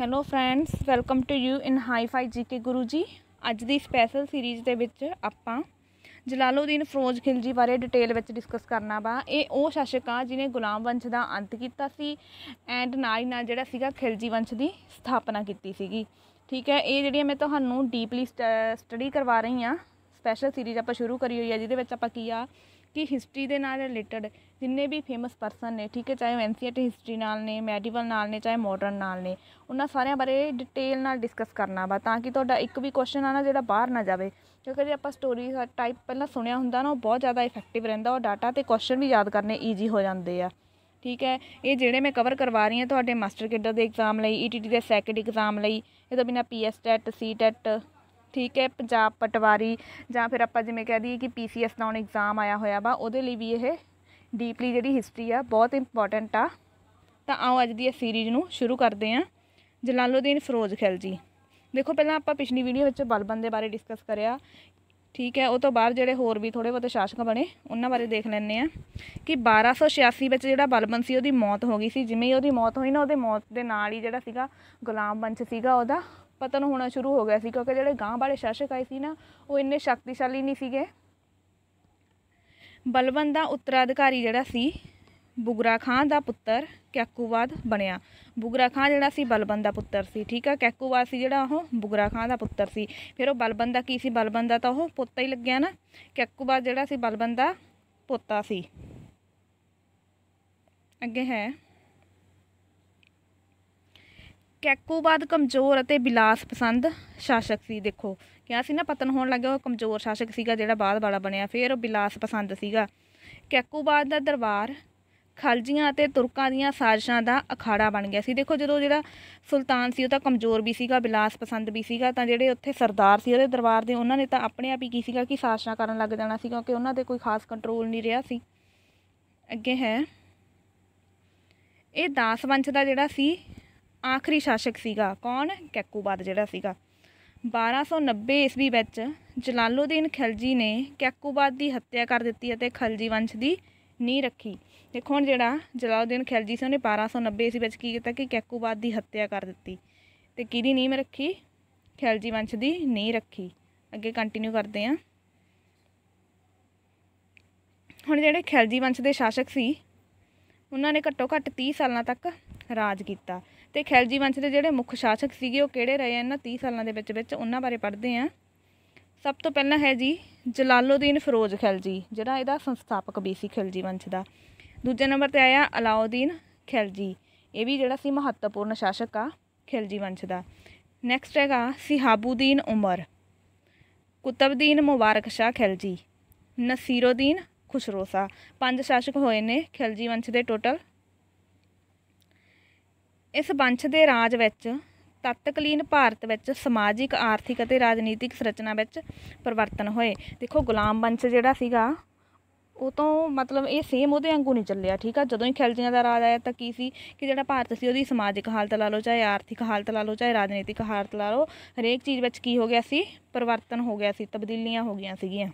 hello friends welcome to you in hi fi GK Guru ji ਅੱਜ ਦੀ special series ਦੇ ਵਿੱਚ ਆਪਾਂ ਜਲਾਲਉਦੀਨ ਫਰੋਜ਼ ਖਿਲਜੀ ਬਾਰੇ ਡਿਟੇਲ ਵਿੱਚ ਡਿਸਕਸ ਕਰਨਾ ਵਾ ਇਹ ਉਹ ਸ਼ਾਸਕ ਆ ਜਿਨੇ ਗੁਲਾਮ ਵੰਸ਼ ਦਾ ਅੰਤ ਕੀਤਾ ਸੀ ਐਂਡ ਨਾਲ ਹੀ ਨਾਲ ਜਿਹੜਾ ਸੀਗਾ ਖਿਲਜੀ ਵੰਸ਼ ਦੀ ਸਥਾਪਨਾ ਕੀਤੀ ਸੀਗੀ ਠੀਕ ਹੈ ਇਹ ਜਿਹੜੀਆਂ ਮੈਂ ਤੁਹਾਨੂੰ ਡੀਪਲੀ ਸਟੱਡੀ ਕਰਵਾ ਰਹੀ ਆ ਸਪੈਸ਼ਲ ਸੀਰੀਜ਼ ਆਪਾਂ ਸ਼ੁਰੂ ਕਰੀ ਹੋਈ ਆ ਜਿਹਦੇ ਵਿੱਚ ਆਪਾਂ ਕੀ ਆ ਕਿ ਹਿਸਟਰੀ ਦੇ ਨਾਲ ਰਿਲੇਟਡ ਜਿੰਨੇ ਵੀ ਫੇਮਸ ਪਰਸਨ ਨੇ ਠੀਕ ਹੈ ਚਾਹੇ ਉਹ ਐਨਸੀਆਰਟ ਹਿਸਟਰੀ ਨਾਲ ਨੇ ਮੈਡੀਵਲ ਨਾਲ ਨੇ ਚਾਹੇ ਮਾਡਰਨ ਨਾਲ ਨੇ ਉਹਨਾਂ ਸਾਰਿਆਂ ਬਾਰੇ ਡਿਟੇਲ ਨਾਲ ਡਿਸਕਸ ਕਰਨਾ ਵਾ ਤਾਂ ਕਿ ਤੁਹਾਡਾ ਇੱਕ ਵੀ ਕੁਐਸਚਨ ਆਣਾ ਜਿਹੜਾ ਬਾਹਰ ਨਾ ਜਾਵੇ ਕਿਉਂਕਿ ਜੇ ਆਪਾਂ ਸਟੋਰੀ ਟਾਈਪ ਪਹਿਲਾਂ ਸੁਣਿਆ ਹੁੰਦਾ ਨਾ ਉਹ ਬਹੁਤ ਜ਼ਿਆਦਾ ਇਫੈਕਟਿਵ ਰਹਿੰਦਾ ਉਹ ਡਾਟਾ ਤੇ ਕੁਐਸਚਨ ਵੀ ਯਾਦ ਕਰਨੇ ਈਜ਼ੀ ਹੋ ਜਾਂਦੇ ਆ ਠੀਕ ਹੈ ਇਹ ਜਿਹੜੇ ਮੈਂ ਕਵਰ ਕਰਵਾ ਰਹੀ ਹਾਂ ਤੁਹਾਡੇ ਮਾਸਟਰ ਕੇਡਰ ਦੇ ਐਗਜ਼ਾਮ ਲਈ ਈਟੀਟੀ e ਦੇ ਸੈਕੰਡ ਐਗਜ਼ਾਮ ਲਈ ਇਹ ਤੋਂ ਬਿਨਾ ਪੀਐਸ ਟੈਟ ਠੀਕ ਹੈ ਪੰਜਾਬ ਪਟਵਾਰੀ ਜਾਂ ਫਿਰ ਆਪਾਂ ਜਿਵੇਂ ਕਹਿ ਦਈਏ ਕਿ ਪੀਸੀਐਸ ਦਾ ਹੁਣ ਐਗਜ਼ਾਮ ਆਇਆ ਹੋਇਆ ਵਾ ਉਹਦੇ ਲਈ ਵੀ ਇਹ ਡੀਪਲੀ ਜਿਹੜੀ ਹਿਸਟਰੀ ਆ ਬਹੁਤ ਇੰਪੋਰਟੈਂਟ ਆ ਤਾਂ ਆਓ ਅੱਜ ਦੀ ਇਹ ਸੀਰੀਜ਼ ਨੂੰ ਸ਼ੁਰੂ ਕਰਦੇ ਆਂ ਜਲਾਲਉਦੀਨ ਫਿਰੋਜ਼ ਖਿਲਜੀ ਦੇਖੋ ਪਹਿਲਾਂ ਆਪਾਂ ਪਿਛਲੀ ਵੀਡੀਓ ਵਿੱਚ ਬਲਬਨ ਦੇ ਬਾਰੇ ਡਿਸਕਸ ਕਰਿਆ ਠੀਕ ਹੈ ਉਹ ਤੋਂ ਬਾਅਦ ਜਿਹੜੇ ਹੋਰ ਵੀ ਥੋੜੇ ਬਹੁਤ ਸ਼ਾਸਕ ਬਣੇ ਉਹਨਾਂ ਬਾਰੇ ਦੇਖ ਲੈਣੇ ਆ ਕਿ 1286 ਵਿੱਚ ਜਿਹੜਾ ਬਲਬਨ ਸੀ ਉਹਦੀ ਮੌਤ ਹੋ ਗਈ ਸੀ ਜਿਵੇਂ ਹੀ ਉਹਦੀ ਮੌਤ ਹੋਈ ਨਾ ਉਹਦੇ ਮੌਤ ਦੇ ਨਾਲ ਹੀ ਜਿਹੜਾ ਸੀਗਾ ਗੁਲਾਮ ਵੰਸ਼ ਸੀਗਾ ਉਹਦਾ ਪਤਨ ਹੋਣਾ ਸ਼ੁਰੂ ਹੋ ਗਿਆ ਸੀ ਕਿਉਂਕਿ ਜਿਹੜੇ ਗਾਂ ਵਾਲੇ ਸ਼ਾਸਕ ਆਏ ਸੀ ਨਾ ਉਹ ਇੰਨੇ ਸ਼ਕਤੀਸ਼ਾਲੀ ਨਹੀਂ ਸੀਗੇ ਬਲਵੰਦ ਦਾ ਉੱਤਰਾਧਿਕਾਰੀ ਜਿਹੜਾ ਸੀ ਬੁਗਰਾ ਖਾਨ ਦਾ ਪੁੱਤਰ ਕੈਕੂਵਾਦ ਬਣਿਆ ਬੁਗਰਾ ਖਾਨ ਜਿਹੜਾ ਸੀ ਬਲਬੰਦ ਦਾ ਪੁੱਤਰ ਸੀ ਠੀਕ ਆ ਕੈਕੂਵਾਦ ਸੀ ਜਿਹੜਾ ਉਹ ਬੁਗਰਾ ਖਾਨ ਦਾ ਪੁੱਤਰ ਸੀ ਫਿਰ ਉਹ ਬਲਬੰਦ ਦਾ ਕੀ ਸੀ ਬਲਬੰਦ ਦਾ ਤਾਂ ਉਹ ਪੋਤਾ ਹੀ ਲੱਗਿਆ ਨਾ ਕੈਕੂਵਾਦ ਜਿਹੜਾ ਸੀ ਬਲਬੰਦ ਦਾ ਪੋਤਾ ਸੀ ਅੱਗੇ ਹੈ ਕੈਕੂਬਾਦ ਕਮਜ਼ੋਰ ਅਤੇ ਬਿਲਾਸ ਪਸੰਦ ਸ਼ਾਸਕ ਸੀ ਦੇਖੋ ਕਿਹਾ ਸੀ ਨਾ ਪਤਨ ਹੋਣ ਲੱਗਿਆ ਉਹ ਕਮਜ਼ੋਰ ਸ਼ਾਸਕ ਸੀਗਾ ਜਿਹੜਾ ਬਾਦ ਵਾਲਾ ਬਣਿਆ ਫਿਰ ਉਹ ਬਿਲਾਸ ਪਸੰਦ ਸੀਗਾ ਕੈਕੂਬਾਦ ਦਾ ਦਰਬਾਰ ਖਲਜੀਆਂ ਅਤੇ ਤੁਰਕਾਂ ਦੀਆਂ ਸਾਜ਼ਿਸ਼ਾਂ ਦਾ ਅਖਾੜਾ ਬਣ ਗਿਆ ਸੀ ਦੇਖੋ ਜਦੋਂ ਜਿਹੜਾ ਸੁਲਤਾਨ ਸੀ ਉਹ ਤਾਂ ਕਮਜ਼ੋਰ ਵੀ ਸੀਗਾ ਬਿਲਾਸ ਪਸੰਦ ਵੀ ਸੀਗਾ ਤਾਂ ਜਿਹੜੇ ਉੱਥੇ ਸਰਦਾਰ ਸੀ ਉਹਦੇ ਦਰਬਾਰ ਦੇ ਉਹਨਾਂ ਨੇ ਤਾਂ ਆਪਣੇ ਆਪ ਹੀ ਕੀ ਸੀਗਾ ਕਿ ਸਾਜ਼ਿਸ਼ਾਂ ਕਰਨ ਲੱਗ ਜਾਣਾ ਸੀ ਕਿਉਂਕਿ ਉਹਨਾਂ ਤੇ ਕੋਈ ਖਾਸ ਕੰਟਰੋਲ ਨਹੀਂ ਰਿਹਾ ਸੀ ਅੱਗੇ ਹੈ ਇਹ ਦਾਸ ਵੰਸ਼ ਦਾ ਜਿਹੜਾ ਸੀ ਆਖਰੀ ਸ਼ਾਸਕ ਸੀਗਾ ਕੌਣ ਕੈਕੂਬਾਦ ਜਿਹੜਾ ਸੀਗਾ 1290 ਈਸਵੀ ਵਿੱਚ ਜਲਾਲਉਦੀਨ ਖਲਜੀ ਨੇ ਕੈਕੂਬਾਦ ਦੀ ਹੱਤਿਆ ਕਰ ਦਿੱਤੀ ਅਤੇ ਖਲਜੀ ਵੰਸ਼ ਦੀ ਨੀਂਹ ਰੱਖੀ ਦੇਖੋ ਹੁਣ ਜਿਹੜਾ ਜਲਾਲਉਦੀਨ ਖਲਜੀ ਸੀ ਉਹਨੇ 1290 ਈਸਵੀ ਵਿੱਚ ਕੀ ਕੀਤਾ ਕਿ ਕੈਕੂਬਾਦ ਦੀ ਹੱਤਿਆ ਕਰ ਦਿੱਤੀ ਤੇ ਕਿਹਦੀ ਨੀਂਹ ਰੱਖੀ ਖਲਜੀ ਵੰਸ਼ ਦੀ ਨੀਂਹ ਰੱਖੀ ਅੱਗੇ ਕੰਟੀਨਿਊ ਕਰਦੇ ਆਂ ਹੁਣ ਜਿਹੜੇ ਖਲਜੀ ਵੰਸ਼ ਦੇ ਸ਼ਾਸਕ ਸੀ ਉਹਨਾਂ ਨੇ ਘੱਟੋ ਘੱਟ 30 ਸਾਲਾਂ ਤੱਕ ਰਾਜ ਕੀਤਾ ਤੇ ਖਿਲਜੀ ਵੰਸ਼ ਦੇ ਜਿਹੜੇ ਮੁੱਖ ਸ਼ਾਸਕ ਸੀਗੇ ਉਹ ਕਿਹੜੇ ਰਹੇ ਹਨ 30 ਸਾਲਾਂ ਦੇ ਵਿੱਚ ਵਿੱਚ ਉਹਨਾਂ ਬਾਰੇ ਪੜ੍ਹਦੇ ਆਂ ਸਭ ਤੋਂ ਪਹਿਲਾਂ ਹੈ ਜੀ ਜਲਾਲਉਦੀਨ ਫਿਰੋਜ਼ ਖਿਲਜੀ ਜਿਹੜਾ ਇਹਦਾ ਸੰਸਥਾਪਕ ਵੀ ਸੀ ਖਿਲਜੀ ਵੰਸ਼ ਦਾ ਦੂਜੇ ਨੰਬਰ ਤੇ ਆਇਆ ਅਲਾਉਦੀਨ ਖਿਲਜੀ ਇਹ ਵੀ ਜਿਹੜਾ ਸੀ ਮਹੱਤਵਪੂਰਨ ਸ਼ਾਸਕ ਆ ਖਿਲਜੀ ਵੰਸ਼ ਦਾ ਨੈਕਸਟ ਹੈਗਾ ਸਿਹਾਬੂਦੀਨ ਉਮਰ ਕੁਤਬਦੀਨ ਮੁਬਾਰਕ ਸ਼ਾਹ ਖਿਲਜੀ ਨਸੀਰਉਦੀਨ ਖੁਸਰੋਸਾ ਪੰਜ ਸ਼ਾਸਕ ਹੋਏ ਨੇ ਖਿਲਜੀ ਵੰਸ਼ ਦੇ ਟੋਟਲ ਇਸ ਵੰਸ਼ ਦੇ ਰਾਜ ਵਿੱਚ ਤਤਕਾਲੀਨ ਭਾਰਤ ਵਿੱਚ ਸਮਾਜਿਕ ਆਰਥਿਕ ਅਤੇ ਰਾਜਨੀਤਿਕ ਸੰਰਚਨਾ ਵਿੱਚ ਪਰਿਵਰਤਨ ਹੋਏ ਦੇਖੋ ਗੁਲਾਮ ਵੰਸ਼ ਜਿਹੜਾ ਸੀਗਾ ਉਹ ਤੋਂ ਮਤਲਬ ਇਹ ਸੇਮ ਉਹਦੇ ਵਾਂਗੂ ਨਹੀਂ ਚੱਲਿਆ ਠੀਕ ਆ ਜਦੋਂ ਹੀ ਖਿਲਜੀਆਂ ਦਾ ਰਾਜ ਆਇਆ ਤਾਂ ਕੀ ਸੀ ਕਿ ਜਿਹੜਾ ਭਾਰਤ ਸੀ ਉਹਦੀ ਸਮਾਜਿਕ ਹਾਲਤ ਲਾ ਲਓ ਚਾਹੇ ਆਰਥਿਕ ਹਾਲਤ ਲਾ ਲਓ ਚਾਹੇ ਰਾਜਨੀਤਿਕ ਹਾਲਤ ਲਾ ਲਓ ਹਰੇਕ ਚੀਜ਼ ਵਿੱਚ ਕੀ ਹੋ ਗਿਆ ਸੀ ਪਰਿਵਰਤਨ ਹੋ ਗਿਆ ਸੀ ਤਬਦੀਲੀਆਂ ਹੋ ਗਈਆਂ ਸੀਗੀਆਂ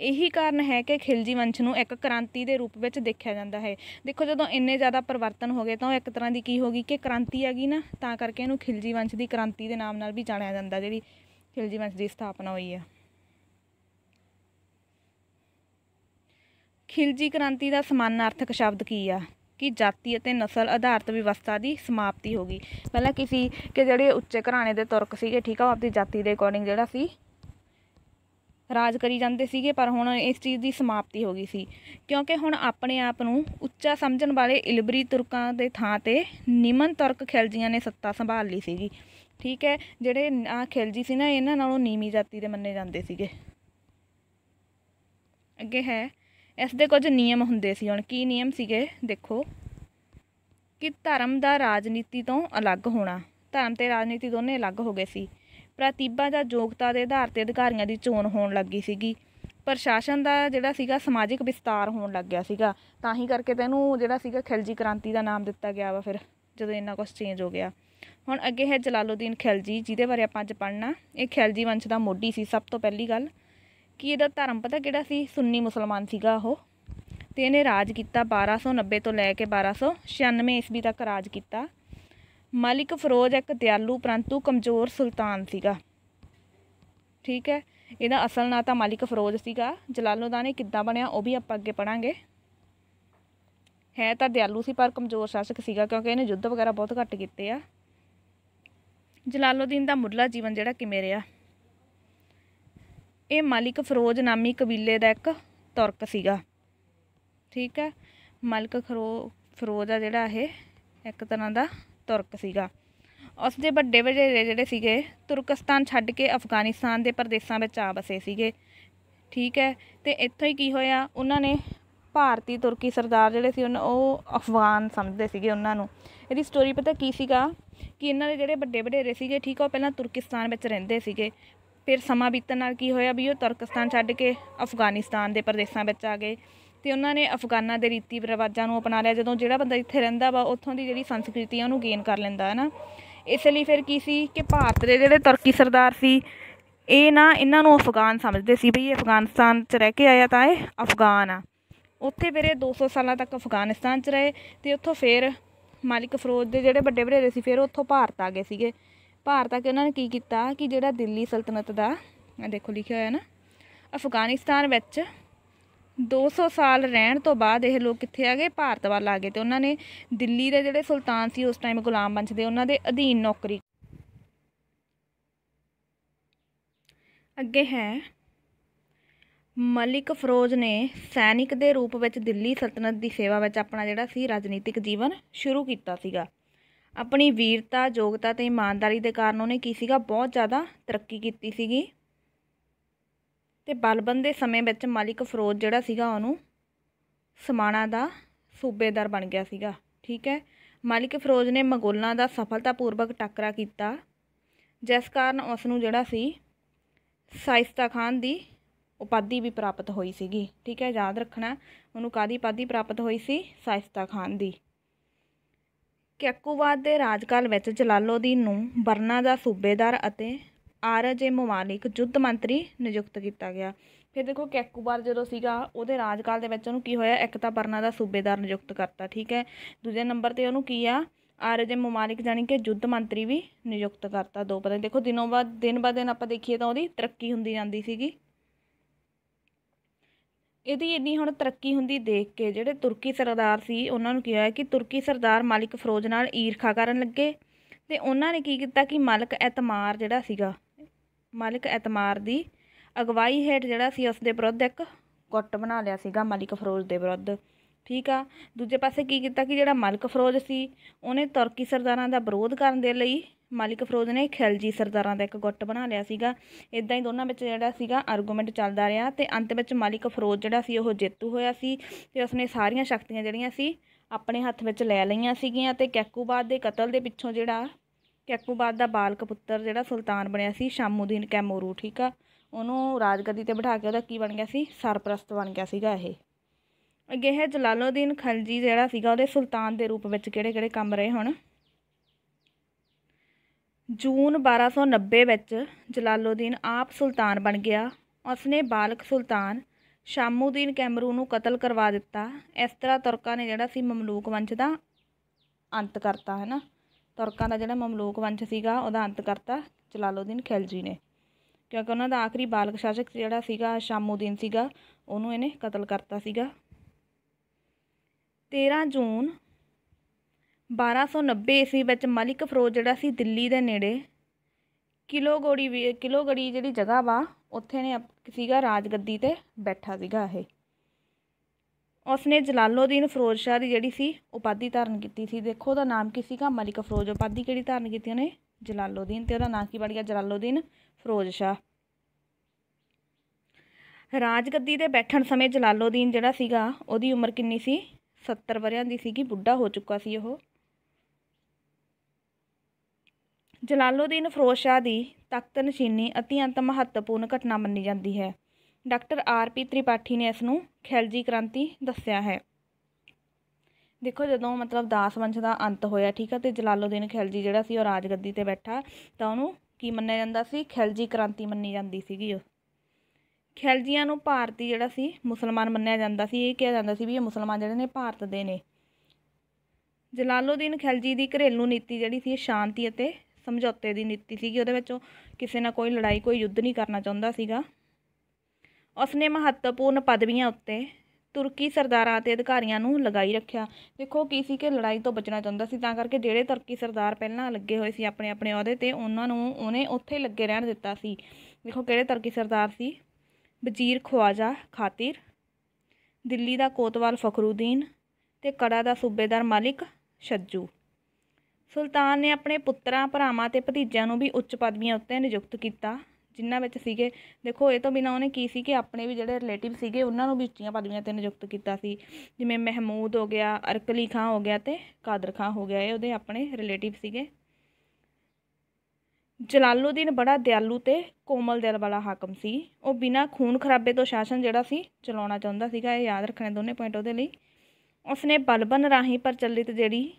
ਇਹੀ ਕਾਰਨ ਹੈ ਕਿ ਖਿਲਜੀ ਵੰਸ਼ ਨੂੰ ਇੱਕ ਕ੍ਰਾਂਤੀ ਦੇ ਰੂਪ ਵਿੱਚ ਦੇਖਿਆ ਜਾਂਦਾ ਹੈ ਦੇਖੋ ਜਦੋਂ ਇੰਨੇ ਜ਼ਿਆਦਾ ਪਰਿਵਰਤਨ ਹੋ ਗਏ ਤਾਂ ਉਹ ਇੱਕ ਤਰ੍ਹਾਂ ਦੀ ਕੀ ਹੋ ਗਈ ਕਿ ਕ੍ਰਾਂਤੀ ਆ ਗਈ ਨਾ ਤਾਂ ਕਰਕੇ ਇਹਨੂੰ ਖਿਲਜੀ ਵੰਸ਼ ਦੀ ਕ੍ਰਾਂਤੀ ਦੇ ਨਾਮ ਨਾਲ ਵੀ ਜਾਣਿਆ ਜਾਂਦਾ ਜਿਹੜੀ ਖਿਲਜੀ ਵੰਸ਼ ਦੀ ਸਥਾਪਨਾ ਹੋਈ ਹੈ ਖਿਲਜੀ ਕ੍ਰਾਂਤੀ ਦਾ ਸਮਾਨਾਰਥਕ ਸ਼ਬਦ ਕੀ ਆ ਕਿ ਜਾਤੀ ਅਤੇ ਨਸਲ ਆਧਾਰਿਤ ਵਿਵਸਥਾ ਦੀ ਸਮਾਪਤੀ ਹੋ ਗਈ ਪਹਿਲਾਂ ਕੀ ਸੀ ਕਿ ਜਿਹੜੇ ਉੱਚੇ ਘਰਾਣੇ ਦੇ ਤੁਰਕ ਸੀਗੇ ਠੀਕ ਆ ਉਹ ਆਪਣੀ ਜਾਤੀ ਦੇ ਅਕੋਰਡਿੰਗ ਜਿਹੜਾ ਸੀ ਰਾਜ ਕਰੀ ਜਾਂਦੇ ਸੀਗੇ ਪਰ ਹੁਣ ਇਸ ਚੀਜ਼ ਦੀ ਸਮਾਪਤੀ ਹੋ ਗਈ ਸੀ ਕਿਉਂਕਿ ਹੁਣ ਆਪਣੇ ਆਪ ਨੂੰ ਉੱਚਾ ਸਮਝਣ ਵਾਲੇ ਇਲਬਰੀ ਤੁਰਕਾਂ ਦੇ ਥਾਂ ਤੇ ਨਿਮਨ ਤੁਰਕ ਖਿਲਜੀਆਂ ਨੇ ਸੱਤਾ ਸੰਭਾਲ ਲਈ ਸੀਗੀ ਠੀਕ ਹੈ ਜਿਹੜੇ ਆ ਖਿਲਜੀ ਸੀ ਨਾ ਇਹਨਾਂ ਨਾਲੋਂ ਨੀਵੀਂ ਜਾਤੀ ਦੇ ਮੰਨੇ ਜਾਂਦੇ ਸੀਗੇ ਅੱਗੇ ਹੈ ਇਸ ਦੇ ਕੁਝ ਨਿਯਮ ਹੁੰਦੇ ਸੀ ਹੁਣ ਕੀ ਨਿਯਮ ਸੀਗੇ ਦੇਖੋ ਕਿ ਧਰਮ ਦਾ ਰਾਜਨੀਤੀ ਤੋਂ ਅਲੱਗ ਹੋਣਾ ਧਰਮ ਤੇ ਰਾਜਨੀਤੀ ਦੋਨੇ ਅਲੱਗ ਹੋ ਗਏ ਸੀ ਪ੍ਰਤੀਭਾ ਜਾਂ ਯੋਗਤਾ ਦੇ ਆਧਾਰ ਤੇ ਅਧਿਕਾਰੀਆਂ ਦੀ ਚੋਣ ਹੋਣ ਲੱਗੀ ਸੀਗੀ ਪ੍ਰਸ਼ਾਸਨ ਦਾ ਜਿਹੜਾ ਸੀਗਾ ਸਮਾਜਿਕ ਵਿਸਤਾਰ ਹੋਣ ਲੱਗ ਗਿਆ ਸੀਗਾ ਤਾਂ ਹੀ ਕਰਕੇ ਤਾਂ ਇਹਨੂੰ ਜਿਹੜਾ ਸੀਗਾ ਖਿਲਜੀ ਕ੍ਰਾਂਤੀ ਦਾ ਨਾਮ ਦਿੱਤਾ ਗਿਆ ਵਾ ਫਿਰ ਜਦੋਂ ਇੰਨਾ ਕੁਝ ਚੇਂਜ ਹੋ ਗਿਆ ਹੁਣ ਅੱਗੇ ਹੈ ਜਲਾਲਉਦੀਨ ਖਿਲਜੀ ਜਿਹਦੇ ਬਾਰੇ ਆਪਾਂ ਅੱਜ ਪੜਨਾ ਇਹ ਖਿਲਜੀ ਵੰਸ਼ ਦਾ ਮੋਢੀ ਸੀ ਸਭ ਤੋਂ ਪਹਿਲੀ ਗੱਲ ਕਿ ਇਹਦਾ ਧਰਮ ਪਤਾ ਕਿਹੜਾ ਸੀ ਸੁੰਨੀ ਮੁਸਲਮਾਨ ਸੀਗਾ ਉਹ ਤੇ ਇਹਨੇ ਰਾਜ ਕੀਤਾ 1290 ਤੋਂ ਲੈ ਕੇ 1296 ਈਸਵੀ ਤੱਕ ਰਾਜ ਕੀਤਾ ਮਾਲਿਕ ਫਰੋਜ਼ ਇੱਕ ਦਿਆਲੂ ਪਰੰਤੂ ਕਮਜ਼ੋਰ ਸੁਲਤਾਨ ਸੀਗਾ ਠੀਕ ਹੈ ਇਹਦਾ ਅਸਲ ਨਾਂ ਤਾਂ ਮਾਲਿਕ ਫਰੋਜ਼ ਸੀਗਾ ਜਲਾਲਉਦੀਨ ਇਹ ਕਿੱਦਾਂ ਬਣਿਆ ਉਹ ਵੀ ਆਪਾਂ ਅੱਗੇ ਪੜਾਂਗੇ ਹੈ ਤਾਂ ਦਿਆਲੂ ਸੀ ਪਰ ਕਮਜ਼ੋਰ ਸ਼ਾਸਕ ਸੀਗਾ ਕਿਉਂਕਿ ਇਹਨੇ ਯੁੱਧ ਵਗੈਰਾ ਬਹੁਤ ਘੱਟ ਕੀਤੇ ਆ ਜਲਾਲਉਦੀਨ ਦਾ ਮੁੱਢਲਾ ਜੀਵਨ ਜਿਹੜਾ ਕਿਵੇਂ ਰਿਹਾ ਇਹ ਮਾਲਿਕ ਫਰੋਜ਼ ਨਾਮੀ ਕਬੀਲੇ ਦਾ ਇੱਕ ਤੁਰਕ ਸੀਗਾ ਠੀਕ ਹੈ ਮਾਲਿਕ ਖਰੋ ਫਰੋਜ਼ ਆ ਜਿਹੜਾ ਇਹ ਇੱਕ ਤਰ੍ਹਾਂ ਦਾ ਤੁਰਕ ਸੀਗਾ ਉਸ ਦੇ ਵੱਡੇ ਵਡੇਰੇ ਜਿਹੜੇ ਸੀਗੇ ਤੁਰਕਸਤਾਨ ਛੱਡ ਕੇ ਅਫਗਾਨਿਸਤਾਨ ਦੇ ਪ੍ਰਦੇਸਾਂ ਵਿੱਚ ਆ ਬਸੇ ਸੀਗੇ ਠੀਕ ਹੈ ਤੇ ਇੱਥੋਂ ਹੀ ਕੀ ਹੋਇਆ ਉਹਨਾਂ ਨੇ ਭਾਰਤੀ ਤੁਰਕੀ ਸਰਦਾਰ ਜਿਹੜੇ ਸੀ ਉਹ ਅਫਗਾਨ ਸਮਝਦੇ ਸੀਗੇ ਉਹਨਾਂ ਨੂੰ ਇਹਦੀ ਸਟੋਰੀ ਪਤਾ ਕੀ ਸੀਗਾ ਕਿ ਇਹਨਾਂ ਦੇ ਜਿਹੜੇ ਵੱਡੇ ਵਡੇਰੇ ਸੀਗੇ ਠੀਕ ਆ ਉਹ ਪਹਿਲਾਂ ਤੁਰਕਿਸਤਾਨ ਵਿੱਚ ਰਹਿੰਦੇ ਸੀਗੇ ਫਿਰ ਸਮਾਂ ਬੀਤਣ ਨਾਲ ਕੀ ਹੋਇਆ ਵੀ ਉਹ ਤੁਰਕਿਸਤਾਨ ਛੱਡ ਕੇ ਅਫਗਾਨਿਸਤਾਨ ਦੇ ਪ੍ਰਦੇਸਾਂ ਵਿੱਚ ਆ ਗਏ ਤੇ ਉਹਨਾਂ ਨੇ ਅਫਗਾਨਾਂ ਦੇ ਰੀਤੀ ਰਿਵਾਜਾਂ ਨੂੰ ਅਪਣਾ ਲਿਆ ਜਦੋਂ ਜਿਹੜਾ ਬੰਦਾ ਇੱਥੇ ਰਹਿੰਦਾ ਵਾ ਉੱਥੋਂ ਦੀ ਜਿਹੜੀ ਸੰਸਕ੍ਰਿਤੀ ਆ ਉਹਨੂੰ ਗੇਨ ਕਰ ਲੈਂਦਾ ਹੈ ਨਾ ਇਸ ਲਈ ਫਿਰ ਕੀ ਸੀ ਕਿ ਭਾਰਤ ਦੇ ਜਿਹੜੇ ਤੁਰਕੀ ਸਰਦਾਰ ਸੀ ਇਹ ਨਾ ਇਹਨਾਂ ਨੂੰ ਅਫਗਾਨ ਸਮਝਦੇ ਸੀ ਵੀ ਇਹ ਅਫਗਾਨਿਸਤਾਨ 'ਚ ਰਹਿ ਕੇ ਆਇਆ ਤਾਂ ਇਹ ਅਫਗਾਨ ਆ ਉੱਥੇ ਫਿਰ ਇਹ 200 ਸਾਲਾਂ ਤੱਕ ਅਫਗਾਨਿਸਤਾਨ 'ਚ ਰਹੇ ਤੇ ਉੱਥੋਂ ਫਿਰ ਮਾਲਿਕ ਫਰੋਜ਼ ਦੇ ਜਿਹੜੇ ਵੱਡੇ ਵਡੇਰੇ ਸੀ ਫਿਰ ਉੱਥੋਂ ਭਾਰਤ ਆ ਗਏ ਸੀਗੇ ਭਾਰਤ ਆ ਕੇ ਉਹਨਾਂ ਨੇ ਕੀ ਕੀਤਾ ਕਿ ਜਿਹੜਾ ਦਿੱਲੀ ਸਲਤਨਤ ਦਾ ਦੇਖੋ ਲਿਖਿਆ ਹੋਇਆ ਨਾ ਅਫਗਾਨਿਸਤਾਨ ਵਿੱਚ 200 ਸਾਲ ਰਹਿਣ ਤੋਂ ਬਾਅਦ ਇਹ ਲੋਕ ਕਿੱਥੇ ਆ ਗਏ ਭਾਰਤ ਵੱਲ ਆ ਗਏ ਤੇ ਉਹਨਾਂ ਨੇ ਦਿੱਲੀ ਦੇ ਜਿਹੜੇ ਸੁਲਤਾਨ ਸੀ ਉਸ ਟਾਈਮ ਗੁਲਾਮ ਬੰਚ ਦੇ ਉਹਨਾਂ ਦੇ ਅਧੀਨ ਨੌਕਰੀ ਅੱਗੇ ਹੈ ਮਲਿਕ ਫਰੋਜ਼ ਨੇ ਸੈਨਿਕ ਦੇ ਰੂਪ ਵਿੱਚ ਦਿੱਲੀ ਸਲਤਨਤ ਦੀ ਸੇਵਾ ਵਿੱਚ ਆਪਣਾ ਜਿਹੜਾ ਸੀ ਰਾਜਨੀਤਿਕ ਜੀਵਨ ਸ਼ੁਰੂ ਕੀਤਾ ਸੀਗਾ ਆਪਣੀ ਵੀਰਤਾ ਯੋਗਤਾ ਤੇ ਇਮਾਨਦਾਰੀ ਦੇ ਕਾਰਨ ਉਹਨੇ ਕੀ ਸੀਗਾ ਬਹੁਤ ਜ਼ਿਆਦਾ ਤਰੱਕੀ ਕੀਤੀ ਸੀਗੀ ਤੇ ਬਲਬਨ ਦੇ ਸਮੇਂ ਵਿੱਚ ਮਾਲਿਕ ਫਰੋਜ਼ ਜਿਹੜਾ ਸੀਗਾ ਉਹਨੂੰ ਸਮਾਣਾ ਦਾ ਸੂਬੇਦਾਰ ਬਣ ਗਿਆ ਸੀਗਾ ਠੀਕ ਹੈ ਮਾਲਿਕ ਫਰੋਜ਼ ਨੇ ਮਗੋਲਾਂ ਦਾ ਸਫਲਤਾਪੂਰਵਕ ਟੱਕਰਾ ਕੀਤਾ ਜਿਸ ਕਾਰਨ ਉਸ ਨੂੰ ਜਿਹੜਾ ਸੀ ਸਾਇਸਤਾ ਖਾਨ ਦੀ ਉਪਾਧੀ ਵੀ ਪ੍ਰਾਪਤ ਹੋਈ ਸੀਗੀ ਠੀਕ ਹੈ ਯਾਦ ਰੱਖਣਾ ਉਹਨੂੰ ਕਾਦੀ ਪਾਦੀ ਪ੍ਰਾਪਤ ਹੋਈ ਸੀ ਸਾਇਸਤਾ ਖਾਨ ਦੀ ਕਿਆਕੂਵਾਦ ਦੇ ਰਾਜਕਾਲ ਵਿੱਚ ਜਲਾਲੋਦੀਨ ਨੂੰ ਬਰਨਾ ਦਾ ਸੂਬੇਦਾਰ ਅਤੇ ਆਰਜ ਏ ਮਮਾਲਿਕ ਯੁੱਧ ਮੰਤਰੀ ਨਿਯੁਕਤ ਕੀਤਾ ਗਿਆ ਫਿਰ ਦੇਖੋ ਕੈਕੂਬਾਰ ਜਦੋਂ ਸੀਗਾ ਉਹਦੇ ਰਾਜਕਾਲ ਦੇ ਵਿੱਚ ਉਹਨੂੰ ਕੀ ਹੋਇਆ ਇੱਕ ਤਾਂ ਬਰਨਾ ਦਾ ਸੂਬੇਦਾਰ ਨਿਯੁਕਤ ਕਰਤਾ ਠੀਕ ਹੈ ਦੂਜੇ ਨੰਬਰ ਤੇ ਉਹਨੂੰ ਕੀ ਆ ਜੇ ਮਮਾਲਿਕ ਜਾਨੀ ਕਿ ਯੁੱਧ ਮੰਤਰੀ ਵੀ ਨਿਯੁਕਤ ਕਰਤਾ ਦੋ ਪਤਾ ਦੇਖੋ ਦਿਨੋਂ ਬਾਅਦ ਦਿਨ ਬਾਅਦ ਦਿਨ ਆਪਾਂ ਦੇਖੀਏ ਤਾਂ ਉਹਦੀ ਤਰੱਕੀ ਹੁੰਦੀ ਜਾਂਦੀ ਸੀਗੀ ਇਹਦੀ ਇੰਨੀ ਹੁਣ ਤਰੱਕੀ ਹੁੰਦੀ ਦੇਖ ਕੇ ਜਿਹੜੇ ਤੁਰਕੀ ਸਰਦਾਰ ਸੀ ਉਹਨਾਂ ਨੂੰ ਕੀ ਹੋਇਆ ਕਿ ਤੁਰਕੀ ਸਰਦਾਰ ਮਾਲਿਕ ਫਰੋਜ ਨਾਲ ਈਰਖਾ ਕਰਨ ਲੱਗੇ ਤੇ ਉਹਨਾਂ ਨੇ ਕੀ ਕੀਤਾ ਕਿ ਮਾਲਕ ਇਤਮਾਰ ਜਿਹੜਾ ਸੀਗਾ ਮਲਿਕ ਇਤਮਾਰ ਦੀ ਅਗਵਾਈ ਹੇਠ ਜਿਹੜਾ ਸੀ ਉਸ ਦੇ ਵਿਰੁੱਧ ਇੱਕ ਗੁੱਟ ਬਣਾ ਲਿਆ ਸੀਗਾ ਮਲਿਕ ਫਰੋਜ਼ ਦੇ ਵਿਰੁੱਧ ਠੀਕ ਆ ਦੂਜੇ ਪਾਸੇ ਕੀ ਕੀਤਾ ਕਿ ਜਿਹੜਾ ਮਲਿਕ ਫਰੋਜ਼ ਸੀ ਉਹਨੇ ਤੁਰਕੀ ਸਰਦਾਰਾਂ ਦਾ ਵਿਰੋਧ ਕਰਨ ਦੇ ਲਈ ਮਲਿਕ ਫਰੋਜ਼ ਨੇ ਖਿਲਜੀ ਸਰਦਾਰਾਂ ਦਾ ਇੱਕ ਗੁੱਟ ਬਣਾ ਲਿਆ ਸੀਗਾ ਇਦਾਂ ਹੀ ਦੋਨਾਂ ਵਿੱਚ ਜਿਹੜਾ ਸੀਗਾ ਆਰਗੂਮੈਂਟ ਚੱਲਦਾ ਰਿਹਾ ਤੇ ਅੰਤ ਵਿੱਚ ਮਲਿਕ ਫਰੋਜ਼ ਜਿਹੜਾ ਸੀ ਉਹ ਜੇਤੂ ਹੋਇਆ ਸੀ ਤੇ ਉਸਨੇ ਸਾਰੀਆਂ ਸ਼ਕਤੀਆਂ ਜਿਹੜੀਆਂ ਸੀ ਆਪਣੇ ਹੱਥ ਵਿੱਚ ਲੈ ਲਈਆਂ ਸੀਗੀਆਂ ਤੇ ਕੈਕੂਬਾਦ ਦੇ ਕਤਲ ਦੇ ਪਿੱਛੋਂ ਜਿਹੜਾ ਯਕੂਬਾਦ ਦਾ ਬਾਲਕ ਪੁੱਤਰ ਜਿਹੜਾ ਸੁਲਤਾਨ ਬਣਿਆ ਸੀ ਸ਼ਾਮੂਦੀਨ ਕੈਮੋਰੂ ਠੀਕ ਆ ਉਹਨੂੰ ਰਾਜਗਦੀ ਤੇ ਬਿਠਾ ਕੇ ਉਹਦਾ ਕੀ ਬਣ ਗਿਆ ਸੀ ਸਰਪ੍ਰਸਤ ਬਣ ਗਿਆ ਸੀਗਾ ਇਹ ਅੱਗੇ ਹੈ ਜਲਾਲਉਦੀਨ ਖਲਜੀ ਜਿਹੜਾ ਸੀਗਾ ਉਹਦੇ ਸੁਲਤਾਨ ਦੇ ਰੂਪ ਵਿੱਚ ਕਿਹੜੇ ਕਿਹੜੇ ਕੰਮ ਰਹੇ ਹੁਣ ਜੂਨ 1290 ਵਿੱਚ ਜਲਾਲਉਦੀਨ ਆਪ ਸੁਲਤਾਨ ਬਣ ਗਿਆ ਉਸਨੇ ਬਾਲਕ ਸੁਲਤਾਨ ਸ਼ਾਮੂਦੀਨ ਕੈਮਰੂ ਨੂੰ ਕਤਲ ਕਰਵਾ ਦਿੱਤਾ ਇਸ ਤਰ੍ਹਾਂ ਤੁਰਕਾਂ ਨੇ ਜਿਹੜਾ ਸੀ ਮਮਲੂਕ ਵੰਸ਼ ਦਾ ਅੰਤ ਕਰਤਾ ਹੈ ਨਾ ਤੁਰਕਾਂ ਦਾ ਜਿਹੜਾ ਮਮਲੂਕ ਵੰਸ਼ ਸੀਗਾ ਉਹਦਾ ਅੰਤ ਕਰਤਾ ਜਲਾਲਉਦੀਨ ਖਿਲਜੀ ਨੇ ਕਿਉਂਕਿ ਉਹਨਾਂ ਦਾ ਆਖਰੀ ਬਾਲਕ ਸ਼ਾਸਕ ਜਿਹੜਾ ਸੀਗਾ ਸ਼ਾਮੂਦੀਨ ਸੀਗਾ ਉਹਨੂੰ ਇਹਨੇ ਕਤਲ ਕਰਤਾ ਸੀਗਾ 13 ਜੂਨ 1290 ਈਸਵੀ ਵਿੱਚ ਮਲਿਕ ਫਰੋਜ਼ ਜਿਹੜਾ ਸੀ ਦਿੱਲੀ ਦੇ ਨੇੜੇ ਕਿਲੋਗੜੀ ਕਿਲੋਗੜੀ ਜਿਹੜੀ ਜਗ੍ਹਾ ਵਾ ਉੱਥੇ ਨੇ ਸੀਗਾ ਰਾਜਗੱਦੀ ਤੇ ਬੈਠਾ ਸੀਗਾ ਇਹ ਉਸਨੇ ਜਲਾਲਉਦੀਨ ਫਿਰੋਜ਼ ਸ਼ਾਹ ਦੀ ਜਿਹੜੀ ਸੀ ਉਪਾਧੀ ਧਾਰਨ ਕੀਤੀ ਸੀ ਦੇਖੋ ਉਹਦਾ ਨਾਮ ਕੀ ਸੀਗਾ ਮਲਿਕ ਫਿਰੋਜ਼ ਉਪਾਧੀ ਕਿਹੜੀ ਧਾਰਨ ਕੀਤੀ ਉਹਨੇ ਜਲਾਲਉਦੀਨ ਤੇ ਉਹਦਾ ਨਾਂ ਕੀ ਬਣ ਗਿਆ ਜਲਾਲਉਦੀਨ ਫਿਰੋਜ਼ ਸ਼ਾਹ ਰਾਜਗੱਦੀ ਤੇ ਬੈਠਣ ਸਮੇਂ ਜਲਾਲਉਦੀਨ ਜਿਹੜਾ ਸੀਗਾ ਉਹਦੀ ਉਮਰ ਕਿੰਨੀ ਸੀ 70 ਵਰਿਆਂ ਦੀ ਸੀਗੀ ਬੁੱਢਾ ਹੋ ਚੁੱਕਾ ਸੀ ਉਹ ਜਲਾਲਉਦੀਨ ਫਿਰੋਜ਼ ਸ਼ਾਹ ਦੀ ਤਖਤ ਨਸ਼ੀਨੀ ਅਤਿਅੰਤ ਮਹੱਤਵਪੂਰਨ ਘਟਨਾ ਮੰਨੀ ਜਾਂਦੀ ਹੈ ਡਾਕਟਰ ਆਰ ਪੀ ਤ੍ਰਿਪਾਠੀ ਨੇ ਇਸ ਨੂੰ ਖਿਲਜੀ ਕ੍ਰਾਂਤੀ ਦੱਸਿਆ ਹੈ ਦੇਖੋ ਜਦੋਂ ਮਤਲਬ ਦਾਸ ਵੰਸ਼ ਦਾ ਅੰਤ ਹੋਇਆ ਠੀਕ ਹੈ ਤੇ ਜਲਾਲਉਦੀਨ ਖਿਲਜੀ ਜਿਹੜਾ ਸੀ ਉਹ ਰਾਜਗੱਦੀ ਤੇ ਬੈਠਾ ਤਾਂ ਉਹਨੂੰ ਕੀ ਮੰਨਿਆ ਜਾਂਦਾ ਸੀ ਖਿਲਜੀ ਕ੍ਰਾਂਤੀ ਮੰਨੀ ਜਾਂਦੀ ਸੀਗੀ ਉਹ ਖਿਲਜੀਆਂ ਨੂੰ ਭਾਰਤੀ ਜਿਹੜਾ ਸੀ ਮੁਸਲਮਾਨ ਮੰਨਿਆ ਜਾਂਦਾ ਸੀ ਇਹ ਕਿਹਾ ਜਾਂਦਾ ਸੀ ਵੀ ਇਹ ਮੁਸਲਮਾਨ ਜਿਹੜੇ ਨੇ ਭਾਰਤ ਦੇ ਨੇ ਜਲਾਲਉਦੀਨ ਖਿਲਜੀ ਦੀ ਘਰੇਲੂ ਨੀਤੀ ਜਿਹੜੀ ਸੀ ਸ਼ਾਂਤੀ ਅਤੇ ਸਮਝੌਤੇ ਦੀ ਨੀਤੀ ਸੀਗੀ ਉਹਦੇ ਵਿੱਚ ਕਿਸੇ ਨਾਲ ਕੋਈ ਲੜਾਈ ਕੋਈ ਯੁੱਧ ਨਹੀਂ ਕਰਨਾ ਚਾਹੁੰਦਾ ਸੀਗਾ ਉਸ ਨੇ ਮਹੱਤਵਪੂਰਨ ਪਦਵੀਆਂ ਉੱਤੇ ਤੁਰਕੀ ਸਰਦਾਰਾਂ ਅਤੇ ਅਧਿਕਾਰੀਆਂ ਨੂੰ ਲਗਾਈ ਰੱਖਿਆ ਦੇਖੋ ਕੀ ਸੀ ਕਿ ਲੜਾਈ ਤੋਂ ਬਚਣਾ ਚਾਹੁੰਦਾ ਸੀ ਤਾਂ ਕਰਕੇ ਜਿਹੜੇ ਤੁਰਕੀ ਸਰਦਾਰ ਪਹਿਲਾਂ ਲੱਗੇ ਹੋਏ ਸੀ ਆਪਣੇ ਆਪਣੇ ਅਹੁਦੇ ਤੇ ਉਹਨਾਂ ਨੂੰ ਉਹਨੇ ਉੱਥੇ ਲੱਗੇ ਰਹਿਣ ਦਿੱਤਾ ਸੀ ਦੇਖੋ ਕਿਹੜੇ ਤੁਰਕੀ ਸਰਦਾਰ ਸੀ ਵਜ਼ੀਰ ਖਵਾਜਾ ਖਾਤਿਰ ਦਿੱਲੀ ਦਾ ਕੋਤਵਾਲ ਫਖਰੂਦੀਨ ਤੇ ਕੜਾ ਦਾ ਸੂਬੇਦਾਰ ਮਾਲਿਕ ਸ਼ੱਜੂ ਸੁਲਤਾਨ ਨੇ ਆਪਣੇ ਪੁੱਤਰਾਂ ਭਰਾਵਾਂ ਤੇ ਭਤੀਜਿਆਂ ਨੂੰ ਵੀ ਉੱਚ ਪਦਵੀਆਂ ਉੱਤੇ ਨਿਯੁਕਤ ਕੀਤਾ ਜਿਨ੍ਹਾਂ ਵਿੱਚ ਸੀਗੇ ਦੇਖੋ ਇਹ ਤੋਂ ਬਿਨਾ ਉਹਨੇ ਕੀ ਸੀ ਕਿ ਆਪਣੇ ਵੀ ਜਿਹੜੇ ਰਿਲੇਟਿਵ ਸੀਗੇ ਉਹਨਾਂ ਨੂੰ ਵੀ ਉੱਚੀਆਂ ਪਦਵੀਆਂ ਤੇ ਨਿਯੁਕਤ ਕੀਤਾ ਸੀ ਜਿਵੇਂ ਮਹਿਮੂਦ ਹੋ ਗਿਆ ਅਰਕਲੀ ਖਾਂ ਹੋ ਗਿਆ ਤੇ ਕਾਦਰ ਖਾਂ ਹੋ ਗਿਆ ਇਹ ਉਹਦੇ ਆਪਣੇ ਰਿਲੇਟਿਵ ਸੀਗੇ ਜਲਾਲੂਦੀਨ ਬੜਾ ਦਿਆਲੂ ਤੇ ਕੋਮਲ ਦਿਲ ਵਾਲਾ ਹਾਕਮ ਸੀ ਉਹ ਬਿਨਾਂ ਖੂਨ ਖਰਾਬੇ ਤੋਂ ਸ਼ਾਸਨ ਜਿਹੜਾ ਸੀ ਚਲਾਉਣਾ ਚਾਹੁੰਦਾ ਸੀਗਾ ਇਹ ਯਾਦ ਰੱਖਣੇ ਦੋਨੇ ਪੁਆਇੰਟ ਉਹਦੇ ਲਈ ਉਸਨੇ ਬਲਬਨ ਰਾਹੀਂ ਪ੍ਰਚਲਿਤ ਜਿਹੜੀ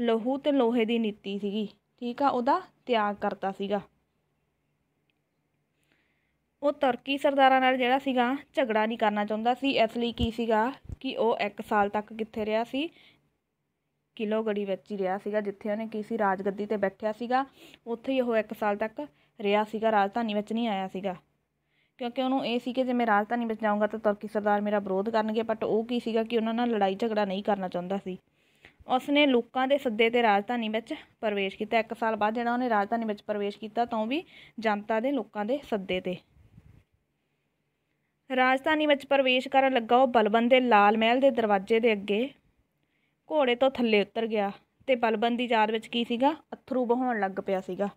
ਲਹੂ ਤੇ ਲੋਹੇ ਦੀ ਨੀਤੀ ਸੀਗੀ ਠੀਕ ਆ ਉਹਦਾ ਤਿਆਗ ਕਰਤਾ ਸੀਗਾ ਉਹ ਤੁਰਕੀ ਸਰਦਾਰਾਂ ਨਾਲ ਜਿਹੜਾ ਸੀਗਾ ਝਗੜਾ ਨਹੀਂ ਕਰਨਾ ਚਾਹੁੰਦਾ ਸੀ ਇਸ ਲਈ ਕੀ ਸੀਗਾ ਕਿ ਉਹ ਇੱਕ ਸਾਲ ਤੱਕ ਕਿੱਥੇ ਰਿਹਾ ਸੀ ਕਿਲੋਗੜੀ ਵਿੱਚ ਹੀ ਰਿਹਾ ਸੀਗਾ ਜਿੱਥੇ ਉਹਨੇ ਕੀ ਸੀ ਰਾਜਗੱਦੀ ਤੇ ਬੈਠਿਆ ਸੀਗਾ ਉੱਥੇ ਹੀ ਉਹ ਇੱਕ ਸਾਲ ਤੱਕ ਰਿਹਾ ਸੀਗਾ ਰਾਜਧਾਨੀ ਵਿੱਚ ਨਹੀਂ ਆਇਆ ਸੀਗਾ ਕਿਉਂਕਿ ਉਹਨੂੰ ਇਹ ਸੀ ਕਿ ਜੇ ਮੈਂ ਰਾਜਧਾਨੀ ਵਿੱਚ ਜਾਊਂਗਾ ਤਾਂ ਤੁਰਕੀ ਸਰਦਾਰ ਮੇਰਾ ਵਿਰੋਧ ਕਰਨਗੇ ਬਟ ਉਹ ਕੀ ਸੀਗਾ ਕਿ ਉਹਨਾਂ ਨਾਲ ਲੜਾਈ ਝਗੜਾ ਨਹੀਂ ਕਰਨਾ ਚਾਹੁੰਦਾ ਸੀ ਉਸਨੇ ਲੋਕਾਂ ਦੇ ਸੱਦੇ ਤੇ ਰਾਜਧਾਨੀ ਵਿੱਚ ਪ੍ਰਵੇਸ਼ ਕੀਤਾ ਇੱਕ ਸਾਲ ਬਾਅਦ ਜਿਹੜਾ ਉਹਨੇ ਰਾਜਧਾਨੀ ਵਿੱਚ ਪ੍ਰਵੇਸ਼ ਕੀਤਾ ਤਾਂ ਵੀ ਜਨਤਾ ਦੇ ਲੋਕਾਂ ਦੇ ਸੱਦੇ ਤੇ ਰਾਜਧਾਨੀ ਵਿੱਚ ਪ੍ਰਵੇਸ਼ ਕਰਨ ਲੱਗਾ ਉਹ ਬਲਬਨ ਦੇ ਲਾਲ ਮਹਿਲ ਦੇ ਦਰਵਾਜ਼ੇ ਦੇ ਅੱਗੇ ਘੋੜੇ ਤੋਂ ਥੱਲੇ ਉਤਰ ਗਿਆ ਤੇ ਬਲਬਨ ਦੀ ਯਾਦ ਵਿੱਚ ਕੀ ਸੀਗਾ ਅਥਰੂ ਬਹਾਉਣ ਲੱਗ ਪਿਆ ਸੀਗਾ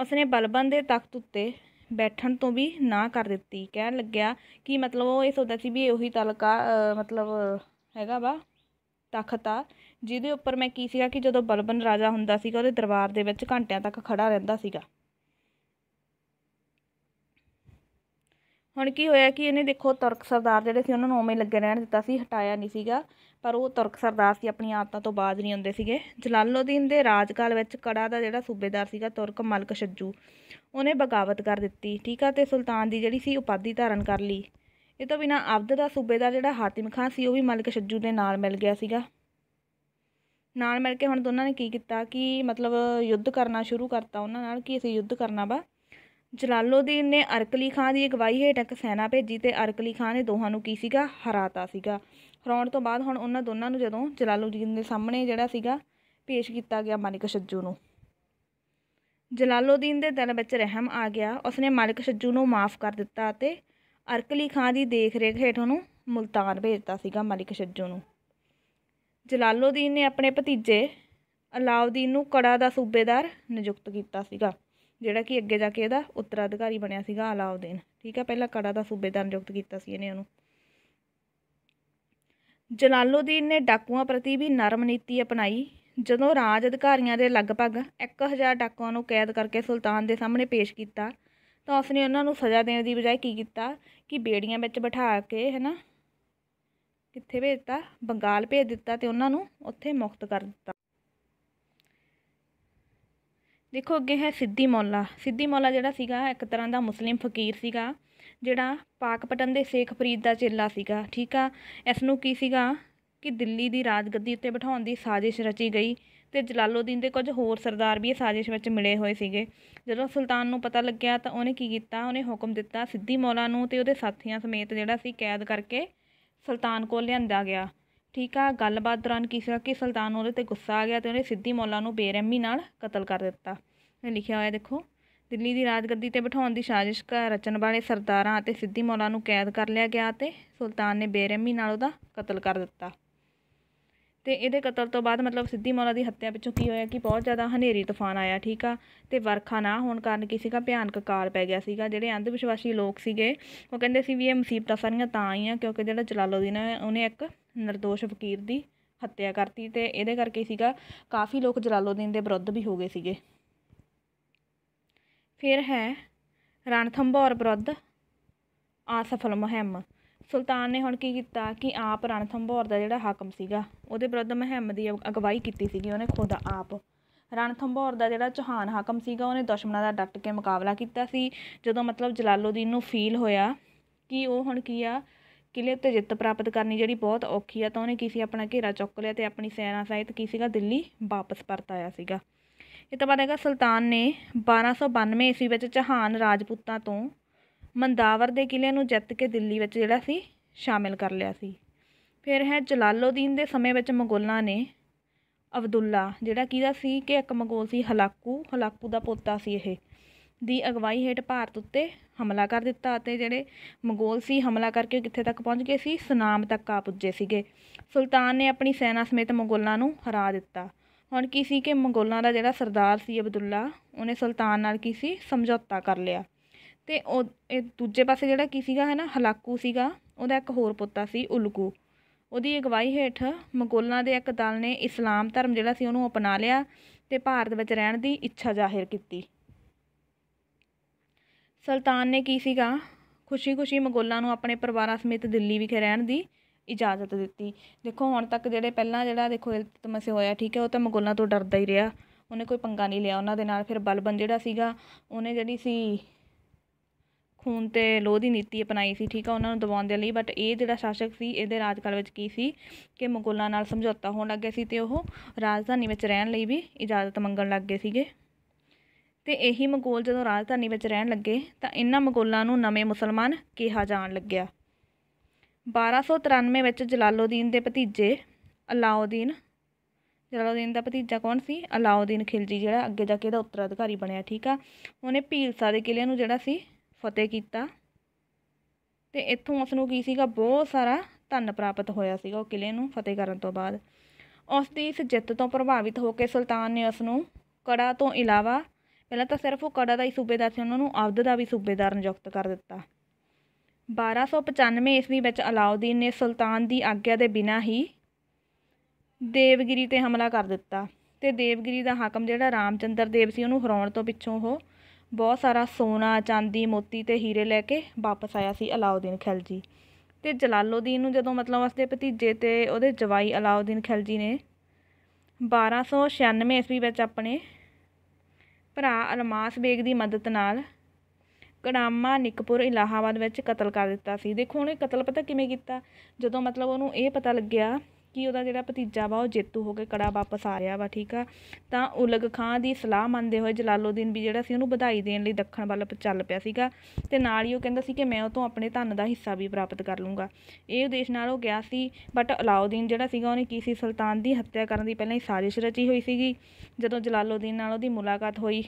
ਉਸਨੇ ਬਲਬਨ ਦੇ ਤਖਤ ਉੱਤੇ ਬੈਠਣ ਤੋਂ ਵੀ ਨਾ ਕਰ ਦਿੱਤੀ ਕਹਿਣ ਲੱਗਿਆ ਕਿ ਮਤਲਬ ਉਹ ਇਹ ਸੋਚਦਾ ਸੀ ਵੀ ਉਹੀ ਤਲਕਾ ਮਤਲਬ ਹੈਗਾ ਵਾ ਤਖਤ ਆ ਜਿਹਦੇ ਉੱਪਰ ਮੈਂ ਕੀ ਸੀਗਾ ਕਿ ਜਦੋਂ ਬਲਬਨ ਰਾਜਾ ਹੁੰਦਾ ਸੀਗਾ ਉਹਦੇ ਦਰਬਾਰ ਦੇ ਵਿੱਚ ਘੰਟਿਆਂ ਤੱਕ ਖੜਾ ਰਹਿੰਦਾ ਸੀਗਾ ਹੁਣ ਕੀ ਹੋਇਆ ਕਿ ਇਹਨੇ ਦੇਖੋ ਤੁਰਕ ਸਰਦਾਰ ਜਿਹੜੇ ਸੀ ਉਹਨਾਂ ਨੂੰ ਉਵੇਂ ਲੱਗੇ ਰਹਿਣ ਦਿੱਤਾ ਸੀ ਹਟਾਇਆ ਨਹੀਂ ਸੀਗਾ ਪਰ ਉਹ ਤੁਰਕ ਸਰਦਾਰ ਸੀ ਆਪਣੀਆਂ ਆਦਤਾਂ ਤੋਂ ਬਾਜ਼ ਨਹੀਂ ਹੁੰਦੇ ਸੀਗੇ ਜਲਾਲਉਦੀਨ ਦੇ ਰਾਜਕਾਲ ਵਿੱਚ ਕੜਾ ਦਾ ਜਿਹੜਾ ਸੂਬੇਦਾਰ ਸੀਗਾ ਤੁਰਕ ਮਲਕ ਸ਼ੱਜੂ ਉਹਨੇ ਬਗਾਵਤ ਕਰ ਦਿੱਤੀ ਠੀਕ ਆ ਤੇ ਸੁਲਤਾਨ ਦੀ ਜਿਹੜੀ ਸੀ ਉਪਾਧੀ ਧਾਰਨ ਕਰ ਲਈ ਇਹ ਤੋਂ ਬਿਨਾ ਅਬਦ ਦਾ ਸੂਬੇਦਾਰ ਜਿਹੜਾ ਹਾਤਿਮ ਖਾਨ ਸੀ ਉਹ ਵੀ ਮਲਕ ਸ਼ੱਜੂ ਦੇ ਨਾਲ ਮਿਲ ਗਿਆ ਸੀਗਾ ਨਾਲ ਮਿਲ ਕੇ ਹੁਣ ਦੋਨਾਂ ਨੇ ਕੀ ਕੀਤਾ ਕਿ ਮਤਲਬ ਯੁੱਧ ਕਰਨਾ ਸ਼ੁਰੂ ਕਰਤਾ ਉਹਨਾਂ ਨਾਲ ਕਿ ਅਸੀਂ ਯੁੱਧ ਕਰਨਾ ਵਾ ਜਲਾਲਉਦੀਨ ਨੇ ਅਰਕਲੀ ਖਾਨ ਦੀ ਅਗਵਾਈ ਹੇਠ ਇੱਕ ਸੈਨਾ ਭੇਜੀ ਤੇ ਅਰਕਲੀ ਖਾਨ ਨੇ ਦੋਹਾਂ ਨੂੰ ਕੀ ਸੀਗਾ ਹਰਾਤਾ ਸੀਗਾ ਹਰਾਉਣ ਤੋਂ ਬਾਅਦ ਹੁਣ ਉਹਨਾਂ ਦੋਨਾਂ ਨੂੰ ਜਦੋਂ ਜਲਾਲਉਦੀਨ ਦੇ ਸਾਹਮਣੇ ਜਿਹੜਾ ਸੀਗਾ ਪੇਸ਼ ਕੀਤਾ ਗਿਆ ਮਾਨਿਕ ਸੱਜੂ ਨੂੰ ਜਲਾਲਉਦੀਨ ਦੇ ਦਿਲ ਵਿੱਚ ਰਹਿਮ ਆ ਗਿਆ ਉਸਨੇ ਮਾਨਿਕ ਸੱਜੂ ਨੂੰ ਮਾਫ ਕਰ ਦਿੱਤਾ ਅਤੇ ਅਰਕਲੀ ਖਾਨ ਦੀ ਦੇਖਰੇਖ ਹੇਠ ਉਹਨੂੰ ਮੁਲਤਾਨ ਭੇਜਤਾ ਸੀਗਾ ਮਾਨਿਕ ਸੱਜੂ ਨੂੰ ਜਲਾਲਉਦੀਨ ਨੇ ਆਪਣੇ ਭਤੀਜੇ ਅਲਾਉਦੀਨ ਨੂੰ ਕੜਾ ਦਾ ਸੂਬੇਦਾਰ ਨਿਯੁਕਤ ਕੀਤਾ ਸੀਗਾ ਜਿਹੜਾ ਕਿ ਅੱਗੇ ਜਾ ਕੇ ਇਹਦਾ ਉੱਤਰਾਧਿਕਾਰੀ ਬਣਿਆ ਸੀਗਾ ਅਲਾਉਦੀਨ ਠੀਕ ਹੈ ਪਹਿਲਾਂ ਕੜਾ ਦਾ ਸੂਬੇਦਾਰ ਨਿਯੁਕਤ ਕੀਤਾ ਸੀ ਇਹਨੇ ਉਹਨੂੰ ਜਲਾਲਉਦੀਨ ਨੇ ਡਾਕੂਆਂ ਪ੍ਰਤੀ ਵੀ ਨਰਮ ਨੀਤੀ ਅਪਣਾਈ ਜਦੋਂ ਰਾਜ ਅਧਿਕਾਰੀਆਂ ਦੇ ਲਗਭਗ 1000 ਡਾਕੂਆਂ ਨੂੰ ਕੈਦ ਕਰਕੇ ਸੁਲਤਾਨ ਦੇ ਸਾਹਮਣੇ ਪੇਸ਼ ਕੀਤਾ ਤਾਂ ਉਸਨੇ ਉਹਨਾਂ ਨੂੰ ਸਜ਼ਾ ਦੇਣ ਦੀ ਬਜਾਏ ਕੀ ਕੀਤਾ ਕਿ ਬੇੜੀਆਂ ਵਿੱਚ ਬਿਠਾ ਕੇ ਹੈਨਾ ਕਿੱਥੇ ਭੇਜਤਾ ਬੰਗਾਲ ਭੇਜ ਦਿੱਤਾ ਤੇ ਉਹਨਾਂ ਨੂੰ ਉੱਥੇ ਮੁਕਤ ਕਰ ਦਿੱਤਾ ਦੇਖੋ ਅੱਗੇ ਹੈ ਸਿੱਧੀ ਮੌਲਾ ਸਿੱਧੀ ਮੌਲਾ ਜਿਹੜਾ ਸੀਗਾ ਇੱਕ ਤਰ੍ਹਾਂ ਦਾ ਮੁਸਲਿਮ ਫਕੀਰ ਸੀਗਾ ਜਿਹੜਾ ਪਾਕਪਟਨ ਦੇ ਸ਼ੇਖ ਫਰੀਦ ਦਾ ਚੇਲਾ ਸੀਗਾ ਠੀਕ ਆ ਇਸ ਨੂੰ ਕੀ ਸੀਗਾ ਕਿ ਦਿੱਲੀ ਦੀ ਰਾਜਗੱਦੀ ਉੱਤੇ ਬਿਠਾਉਣ ਦੀ ਸਾਜ਼ਿਸ਼ ਰਚੀ ਗਈ ਤੇ ਜਲਾਲਉਦੀਨ ਦੇ ਕੁਝ ਹੋਰ ਸਰਦਾਰ ਵੀ ਇਹ ਸਾਜ਼ਿਸ਼ ਵਿੱਚ ਮਿਲੇ ਹੋਏ ਸੀਗੇ ਜਦੋਂ ਸੁਲਤਾਨ ਨੂੰ ਪਤਾ ਲੱਗਿਆ ਤਾਂ ਉਹਨੇ ਕੀ ਕੀਤਾ ਉਹਨੇ ਹੁਕਮ ਦਿੱਤਾ ਸਿੱਧੀ ਮੌਲਾ ਨੂੰ ਤੇ ਉਹਦੇ ਸਾਥੀਆਂ ਸਮੇਤ ਜਿਹੜਾ ਸੀ ਕੈਦ ਕਰਕੇ ਸੁਲਤਾਨ ਕੋਲ ਲਿਆਂਦਾ ਗਿਆ ਠੀਕ ਆ ਗੱਲਬਾਤ ਦੌਰਾਨ ਕੀ ਸੀਗਾ ਕਿ ਸੁਲਤਾਨ ਉਹਦੇ ਤੇ ਗੁੱਸਾ ਆ ਗਿਆ ਤੇ ਉਹਨੇ ਸਿੱਧੀ ਮੌਲਾ ਨੂੰ ਬੇਰਹਿਮੀ ਨਾਲ ਕਤਲ ਕਰ ਦਿੱਤਾ ਇਹ ਲਿਖਿਆ ਹੋਇਆ ਦੇਖੋ ਦਿੱਲੀ ਦੀ ਰਾਜਗੱਦੀ ਤੇ ਬਿਠਾਉਣ ਦੀ ਸਾਜ਼ਿਸ਼ ਰਚਨ ਵਾਲੇ ਸਰਦਾਰਾਂ ਅਤੇ ਸਿੱਧੀ ਮੌਲਾ ਨੂੰ ਕੈਦ ਕਰ ਲਿਆ ਗਿਆ ਤੇ ਸੁਲਤਾਨ ਨੇ ਬੇਰਹਿਮੀ ਨਾਲ ਉਹਦਾ ਕਤਲ ਕਰ ਦਿੱਤਾ ਤੇ ਇਹਦੇ ਕਤਲ ਤੋਂ ਬਾਅਦ ਮਤਲਬ ਸਿੱਧੀ ਮੌਲਾ ਦੀ ਹੱਤਿਆ ਪਿੱਛੋਂ ਕੀ ਹੋਇਆ ਕਿ ਬਹੁਤ ਜ਼ਿਆਦਾ ਹਨੇਰੀ ਤੂਫਾਨ ਆਇਆ ਠੀਕ ਆ ਤੇ ਵਰਖਾ ਨਾ ਹੋਣ ਕਾਰਨ ਕੀ ਸੀਗਾ ਭਿਆਨਕ ਕਾਲ ਪੈ ਗਿਆ ਸੀਗਾ ਜਿਹੜੇ ਅੰਧ ਵਿਸ਼ਵਾਸੀ ਲੋਕ ਸੀਗੇ ਉਹ ਕਹਿੰਦੇ ਸੀ ਵੀ ਇਹ ਮੁਸੀਬਤਾਂ ਸਾਰੀਆਂ ਤਾਂ ਆਈਆਂ ਕਿਉਂਕਿ ਜਿਹੜਾ ਜਲਾਲਉਦੀਨ ਹੈ ਉਹਨੇ ਇੱਕ ਨਿਰਦੋਸ਼ ਫਕੀਰ ਦੀ ਹੱਤਿਆ ਕਰਤੀ ਤੇ ਇਹਦੇ ਕਰਕੇ ਸੀਗਾ ਕਾਫੀ ਲੋਕ ਜਲਾਲਉਦੀਨ ਦੇ ਵਿਰੁੱਧ ਵੀ ਹੋ ਗਏ ਸੀਗੇ ਫਿਰ ਹੈ ਰਣਥੰਭੌਰ ਵਿਰੁੱਧ ਆਸਫਲ ਮੁਹਿੰਮ ਸੁਲਤਾਨ ਨੇ ਹੁਣ ਕੀ ਕੀਤਾ ਕਿ ਆਪ ਰਣਥੰਭੌਰ ਦਾ ਜਿਹੜਾ ਹਾਕਮ ਸੀਗਾ ਉਹਦੇ ਵਿਰੁੱਧ ਮੁਹਿੰਮ ਦੀ ਅਗਵਾਈ ਕੀਤੀ ਸੀਗੀ ਉਹਨੇ ਖੁਦ ਆਪ ਰਣਥੰਭੌਰ ਦਾ ਜਿਹੜਾ ਚੋਹਾਨ ਹਾਕਮ ਸੀਗਾ ਉਹਨੇ ਦੁਸ਼ਮਣਾਂ ਦਾ ਡਟ ਕੇ ਮੁਕਾਬਲਾ ਕੀਤਾ ਸੀ ਜਦੋਂ ਮਤਲਬ ਜਲਾਲਉਦੀਨ ਨੂੰ ਫੀਲ ਹੋਇਆ ਕਿ ਉਹ ਹੁਣ ਕੀ ਆ ਕਿਲੇ ਉੱਤੇ ਜਿੱਤ ਪ੍ਰਾਪਤ ਕਰਨੀ ਜਿਹੜੀ ਬਹੁਤ ਔਖੀ ਆ ਤਾਂ ਉਹਨੇ ਕੀ ਸੀ ਆਪਣਾ ਘੇਰਾ ਚੁੱਕ ਲਿਆ ਤੇ ਆਪਣੀ ਸੈਨਾ ਸਹਿਤ ਕੀ ਸੀਗਾ ਦਿੱਲੀ ਵਾਪਸ ਪਰਤ ਆਇਆ ਸੀਗਾ ਇਹ ਤੋਂ ਬਾਅਦ ਹੈਗਾ ਸੁਲਤਾਨ ਨੇ 1292 ਈਸਵੀ ਵਿੱਚ ਚੋਹਾਨ ਰਾਜਪੂਤਾਂ ਤੋਂ ਮੰਦਾਵਰ ਦੇ ਕਿਲੇ ਨੂੰ ਜਿੱਤ ਕੇ ਦਿੱਲੀ ਵਿੱਚ ਜਿਹੜਾ ਸੀ ਸ਼ਾਮਿਲ ਕਰ ਲਿਆ ਸੀ ਫਿਰ ਹੈ ਜਲਾਲਉਦੀਨ ਦੇ ਸਮੇਂ ਵਿੱਚ ਮਗੋਲਾਂ ਨੇ ਅਬਦੁੱਲਾ ਜਿਹੜਾ ਕਿਹਦਾ ਸੀ ਕਿ ਇੱਕ ਮਗੋਲ ਸੀ ਹਲਾਕੂ ਹਲਾਕੂ ਦਾ ਪੋਤਾ ਸੀ ਇਹ ਦੀ ਅਗਵਾਈ ਹੇਠ ਭਾਰਤ ਉੱਤੇ ਹਮਲਾ ਕਰ ਦਿੱਤਾ ਅਤੇ ਜਿਹੜੇ ਮੰਗੋਲ ਸੀ ਹਮਲਾ ਕਰਕੇ ਕਿੱਥੇ ਤੱਕ ਪਹੁੰਚ ਗਏ ਸੀ ਸੁਨਾਮ ਤੱਕ ਆ ਪੁੱਜੇ ਸੀਗੇ ਸੁਲਤਾਨ ਨੇ ਆਪਣੀ ਸੈਨਾ ਸਮੇਤ ਮੰਗੋਲਾਂ ਨੂੰ ਹਰਾ ਦਿੱਤਾ ਹੁਣ ਕੀ ਸੀ ਕਿ ਮੰਗੋਲਾਂ ਦਾ ਜਿਹੜਾ ਸਰਦਾਰ ਸੀ ਅਬਦੁੱਲਾ ਉਹਨੇ ਸੁਲਤਾਨ ਨਾਲ ਕੀ ਸੀ ਸਮਝੌਤਾ ਕਰ ਲਿਆ ਤੇ ਉਹ ਇਹ ਦੂਜੇ ਪਾਸੇ ਜਿਹੜਾ ਕੀ ਸੀਗਾ ਹੈ ਨਾ ਹਲਾਕੂ ਸੀਗਾ ਉਹਦਾ ਇੱਕ ਹੋਰ ਪੁੱਤਾ ਸੀ ਉਲਕੂ ਉਹਦੀ ਅਗਵਾਈ ਹੇਠ ਮੰਗੋਲਾਂ ਦੇ ਇੱਕ ਦਲ ਨੇ ਇਸਲਾਮ ਧਰਮ ਜਿਹੜਾ ਸੀ ਉਹਨੂੰ ਅਪਣਾ ਲਿਆ ਤੇ ਭਾਰਤ ਵਿੱਚ ਰਹਿਣ ਦੀ ਇੱਛਾ ਜ਼ਾਹਿਰ ਕੀਤੀ ਸੁਲਤਾਨ ਨੇ ਕੀ ਸੀਗਾ ਖੁਸ਼ੀ-ਖੁਸ਼ੀ ਮੰਗੋਲਾਂ ਨੂੰ ਆਪਣੇ ਪਰਿਵਾਰਾਂ ਸਮੇਤ ਦਿੱਲੀ ਵਿਖੇ ਰਹਿਣ ਦੀ ਇਜਾਜ਼ਤ ਦਿੱਤੀ ਦੇਖੋ ਹੁਣ ਤੱਕ ਜਿਹੜੇ ਪਹਿਲਾਂ ਜਿਹੜਾ ਦੇਖੋ ਇਲਤਮਸੇ ਹੋਇਆ ਠੀਕ ਹੈ ਉਹ ਤਾਂ ਮੰਗੋਲਾਂ ਤੋਂ ਡਰਦਾ ਹੀ ਰਿਹਾ ਉਹਨੇ ਕੋਈ ਪੰਗਾ ਨਹੀਂ ਲਿਆ ਉਹਨਾਂ ਦੇ ਨਾਲ ਫਿਰ ਬਲਬਨ ਜਿਹੜਾ ਸੀਗਾ ਉਹਨੇ ਜਿਹੜੀ ਸੀ ਖੂਨ ਤੇ ਲੋਹ ਦੀ ਨੀਤੀ ਅਪਣਾਈ ਸੀ ਠੀਕ ਆ ਉਹਨਾਂ ਨੂੰ ਦਬਾਉਣ ਦੇ ਲਈ ਬਟ ਇਹ ਜਿਹੜਾ ਸ਼ਾਸਕ ਸੀ ਇਹਦੇ ਰਾਜਕਾਲ ਵਿੱਚ ਕੀ ਸੀ ਕਿ ਮੁਗਲਾਂ ਨਾਲ ਸਮਝੌਤਾ ਹੋਣ ਲੱਗ ਗਿਆ ਸੀ ਤੇ ਉਹ ਰਾਜਧਾਨੀ ਵਿੱਚ ਰਹਿਣ ਲਈ ਵੀ ਇਜਾਜ਼ਤ ਮੰਗਣ ਲੱਗ ਗਏ ਸੀਗੇ ਤੇ ਇਹੀ ਮੁਗਲ ਜਦੋਂ ਰਾਜਧਾਨੀ ਵਿੱਚ ਰਹਿਣ ਲੱਗੇ ਤਾਂ ਇਹਨਾਂ ਮੁਗਲਾਂ ਨੂੰ ਨਵੇਂ ਮੁਸਲਮਾਨ ਕਿਹਾ ਜਾਣ ਲੱਗਿਆ 1293 ਵਿੱਚ ਜਲਾਲਉਦੀਨ ਦੇ ਭਤੀਜੇ ਅਲਾਉਦੀਨ ਜਲਾਲਉਦੀਨ ਦਾ ਭਤੀਜਾ ਕੌਣ ਸੀ ਅਲਾਉਦੀਨ ਖਿਲਜੀ ਜਿਹੜਾ ਅੱਗੇ ਜਾ ਕੇ ਇਹਦਾ ਉੱਤਰਾਧਿਕਾਰੀ ਬਣਿਆ ਠੀਕ ਆ ਉਹਨੇ ਭੀਲਸਾ ਦੇ ਕਿਲੇ ਨੂੰ ਜਿਹੜਾ ਸੀ ਫਤਿਹ ਕੀਤਾ ਤੇ ਇੱਥੋਂ ਉਸ ਨੂੰ ਕੀ ਸੀਗਾ ਬਹੁਤ ਸਾਰਾ ਧਨ ਪ੍ਰਾਪਤ ਹੋਇਆ ਸੀਗਾ ਉਹ ਕਿਲੇ ਨੂੰ ਫਤਿਹ ਕਰਨ ਤੋਂ ਬਾਅਦ ਉਸ ਦੀ ਇਸ ਜਿੱਤ ਤੋਂ ਪ੍ਰਭਾਵਿਤ ਹੋ ਕੇ ਸੁਲਤਾਨ ਨੇ ਉਸ ਨੂੰ ਕੜਾ ਤੋਂ ਇਲਾਵਾ ਪਹਿਲਾਂ ਤਾਂ ਸਿਰਫ ਉਹ ਕੜਾ ਦਾ ਹੀ ਸੂਬੇਦਾਰ ਸੀ ਉਹਨਾਂ ਨੂੰ ਅਵਧ ਦਾ ਵੀ ਸੂਬੇਦਾਰ ਨਿਯੁਕਤ ਕਰ ਦਿੱਤਾ 1295 ਈਸਵੀ ਵਿੱਚ ਅਲਾਉਦੀਨ ਨੇ ਸੁਲਤਾਨ ਦੀ ਆਗਿਆ ਦੇ ਬਿਨਾਂ ਹੀ ਦੇਵਗਿਰੀ ਤੇ ਹਮਲਾ ਕਰ ਦਿੱਤਾ ਤੇ ਦੇਵਗਿਰੀ ਦਾ ਹਾਕਮ ਜਿਹੜਾ ਰਾਮਚੰਦਰ ਦੇਵ ਸੀ ਉਹਨੂੰ ਹਰਾਉਣ ਤੋਂ ਪਿੱਛੋਂ ਉਹ ਬਹੁਤ ਸਾਰਾ ਸੋਨਾ ਚਾਂਦੀ ਮੋਤੀ ਤੇ ਹੀਰੇ ਲੈ ਕੇ ਵਾਪਸ ਆਇਆ ਸੀ ਅਲਾਉਦੀਨ ਖਿਲਜੀ ਤੇ ਜਲਾਲਉਦੀਨ ਨੂੰ ਜਦੋਂ ਮਤਲਬ ਉਸਦੇ ਭਤੀਜੇ ਤੇ ਉਹਦੇ ਜਵਾਈ ਅਲਾਉਦੀਨ ਖਿਲਜੀ ਨੇ 1296 ਈਸਵੀ ਵਿੱਚ ਆਪਣੇ ਭਰਾ ਅਲਮਾਸ ਬੇਗ ਦੀ ਮਦਦ ਨਾਲ ਕੜਾਮਾ ਨਿਕਪੁਰ ਇਲਾਹਾਬਾਦ ਵਿੱਚ ਕਤਲ ਕਰ ਦਿੱਤਾ ਸੀ ਦੇਖੋ ਉਹਨੇ ਕਤਲ ਪਤਾ ਕਿਵੇਂ ਕੀਤਾ ਜਦੋਂ ਮਤਲਬ ਉਹਨੂੰ ਇਹ ਪਤਾ ਲੱਗਿਆ ਕਿ ਉਹਦਾ ਜਿਹੜਾ ਭਤੀਜਾ ਵਾ ਉਹ ਜੇਤੂ ਹੋ ਕੇ ਕੜਾ ਵਾਪਸ ਆ ਰਿਹਾ ਵਾ ਠੀਕ ਆ ਤਾਂ ਉਲਗ ਖਾਂ ਦੀ ਸਲਾਹ ਮੰਨਦੇ ਹੋਏ ਜਲਾਲਉਦੀਨ ਵੀ ਜਿਹੜਾ ਸੀ ਉਹਨੂੰ ਵਧਾਈ ਦੇਣ ਲਈ ਦੱਖਣ ਵੱਲ ਚੱਲ ਪਿਆ ਸੀਗਾ ਤੇ ਨਾਲ ਹੀ ਉਹ ਕਹਿੰਦਾ ਸੀ ਕਿ ਮੈਂ ਉਹ ਤੋਂ ਆਪਣੇ ਧਨ ਦਾ ਹਿੱਸਾ ਵੀ ਪ੍ਰਾਪਤ ਕਰ ਲੂੰਗਾ ਇਹ ਉਦੇਸ਼ ਨਾਲ ਉਹ ਗਿਆ ਸੀ ਬਟ ਅਲਾਉਦੀਨ ਜਿਹੜਾ ਸੀਗਾ ਉਹਨੇ ਕੀ ਸੀ ਸੁਲਤਾਨ ਦੀ ਹੱਤਿਆ ਕਰਨ ਦੀ ਪਹਿਲਾਂ ਹੀ ਸਾਜ਼ਿਸ਼ ਰਚੀ ਹੋਈ ਸੀਗੀ ਜਦੋਂ ਜਲਾਲਉਦੀਨ ਨਾਲ ਉਹਦੀ ਮੁਲਾਕਾਤ ਹੋਈ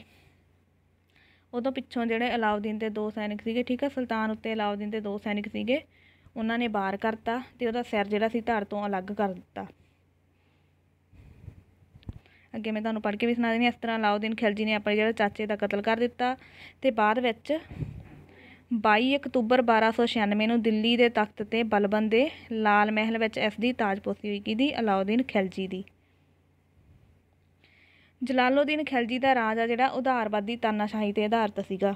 ਉਦੋਂ ਪਿੱਛੋਂ ਜਿਹੜੇ ਅਲਾਉਦੀਨ ਦੇ ਦੋ ਸੈਨਿਕ ਸੀਗੇ ਠੀਕ ਆ ਸੁਲਤਾਨ ਉੱਤੇ ਅਲਾਉਦੀਨ ਦੇ ਦੋ ਸੈਨਿਕ ਸੀਗੇ ਉਹਨਾਂ ਨੇ ਬਾਹਰ ਕਰਤਾ ਤੇ ਉਹਦਾ ਸਿਰ ਜਿਹੜਾ ਸੀ ਧਾਰ ਤੋਂ ਅਲੱਗ ਕਰ ਦਿੱਤਾ ਅੱਗੇ ਮੈਂ ਤੁਹਾਨੂੰ ਪੜ੍ਹ ਕੇ ਵੀ ਸੁਣਾ ਦਿੰਦੀ ਇਸ ਤਰ੍ਹਾਂ ਲਾਉਦੀਨ ਖਿਲਜੀ ਨੇ ਆਪਣੇ ਜਿਹੜਾ ਚਾਚੇ ਦਾ ਕਤਲ ਕਰ ਦਿੱਤਾ ਤੇ ਬਾਅਦ ਵਿੱਚ 22 ਅਕਤੂਬਰ 1296 ਨੂੰ ਦਿੱਲੀ ਦੇ ਤਖਤ ਤੇ ਬਲਬਨ ਦੇ ਲਾਲ ਮਹਿਲ ਵਿੱਚ ਇਸ ਦੀ ਤਾਜਪੋਸ਼ੀ ਹੋਈ ਕਿਦੀ ਅਲਾਉਦੀਨ ਖਿਲਜੀ ਦੀ ਜਲਾਲਉਦੀਨ ਖਿਲਜੀ ਦਾ ਰਾਜ ਆ ਜਿਹੜਾ ਉਧਾਰਵਾਦੀ ਤਾਨਾਸ਼ਾਹੀ ਤੇ ਆਧਾਰਿਤ ਸੀਗਾ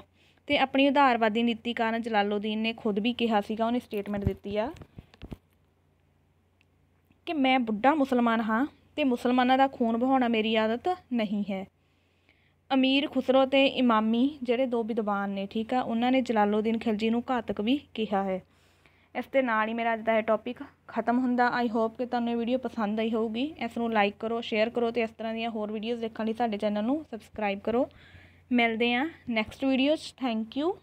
ਤੇ ਆਪਣੀ ਉਧਾਰਵਾਦੀ ਨੀਤੀ ਕਾਰਨ ਜਲਾਲਉਦੀਨ ਨੇ ਖੁਦ ਵੀ ਕਿਹਾ ਸੀਗਾ ਉਹਨੇ ਸਟੇਟਮੈਂਟ ਦਿੱਤੀ ਆ ਕਿ ਮੈਂ ਬੁੱਢਾ ਮੁਸਲਮਾਨ ਹਾਂ ਤੇ ਮੁਸਲਮਾਨਾਂ ਦਾ ਖੂਨ ਵਹਾਉਣਾ ਮੇਰੀ ਆਦਤ ਨਹੀਂ ਹੈ ਅਮੀਰ ਖੁਸਰੋ ਤੇ ਇਮਾਮੀ ਜਿਹੜੇ ਦੋ ਵਿਦਵਾਨ ਨੇ ਠੀਕ ਆ ਉਹਨਾਂ ਨੇ ਜਲਾਲਉਦੀਨ ਖਿਲਜੀ ਨੂੰ ਘਾਤਕ ਵੀ ਕਿਹਾ ਹੈ ਇਸ ਦੇ ਨਾਲ ਹੀ ਮੇਰਾ ਅੱਜ ਦਾ ਇਹ ਟੌਪਿਕ ਖਤਮ ਹੁੰਦਾ ਆਈ ਹੋਪ ਕਿ ਤੁਹਾਨੂੰ ਇਹ ਵੀਡੀਓ ਪਸੰਦ ਆਈ ਹੋਊਗੀ ਇਸ ਨੂੰ ਲਾਈਕ ਕਰੋ ਸ਼ੇਅਰ ਕਰੋ ਤੇ ਇਸ ਤਰ੍ਹਾਂ ਦੀਆਂ ਹੋਰ ਵੀਡੀਓਜ਼ ਦੇਖਣ ਲਈ ਸਾਡੇ ਚੈਨਲ ਨੂੰ ਸਬਸਕ੍ਰਾਈਬ ਕਰੋ ਮਿਲਦੇ ਆ ਨੈਕਸਟ ਵੀਡੀਓ 'ਚ ਥੈਂਕ ਯੂ